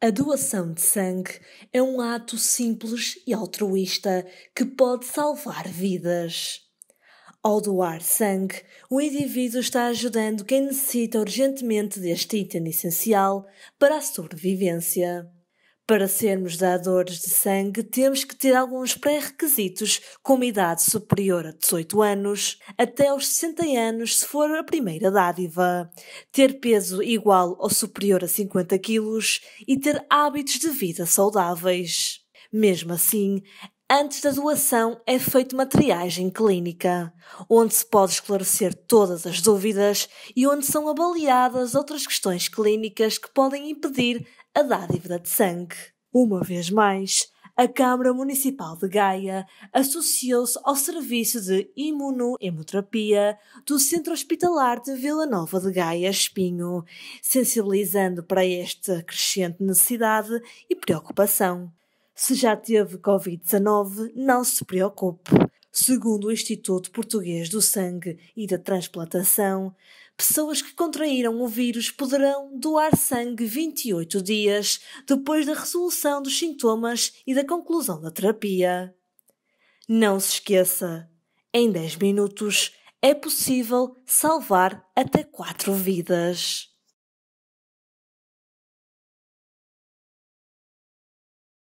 A doação de sangue é um ato simples e altruísta que pode salvar vidas. Ao doar sangue, o indivíduo está ajudando quem necessita urgentemente deste item essencial para a sobrevivência. Para sermos dadores de sangue, temos que ter alguns pré-requisitos, como idade superior a 18 anos, até aos 60 anos se for a primeira dádiva, ter peso igual ou superior a 50 quilos e ter hábitos de vida saudáveis. Mesmo assim, Antes da doação é feita uma triagem clínica, onde se pode esclarecer todas as dúvidas e onde são avaliadas outras questões clínicas que podem impedir a dádiva de sangue. Uma vez mais, a Câmara Municipal de Gaia associou-se ao serviço de imunohemoterapia do Centro Hospitalar de Vila Nova de Gaia Espinho, sensibilizando para esta crescente necessidade e preocupação. Se já teve Covid-19, não se preocupe. Segundo o Instituto Português do Sangue e da Transplantação, pessoas que contraíram o vírus poderão doar sangue 28 dias depois da resolução dos sintomas e da conclusão da terapia. Não se esqueça, em 10 minutos é possível salvar até 4 vidas.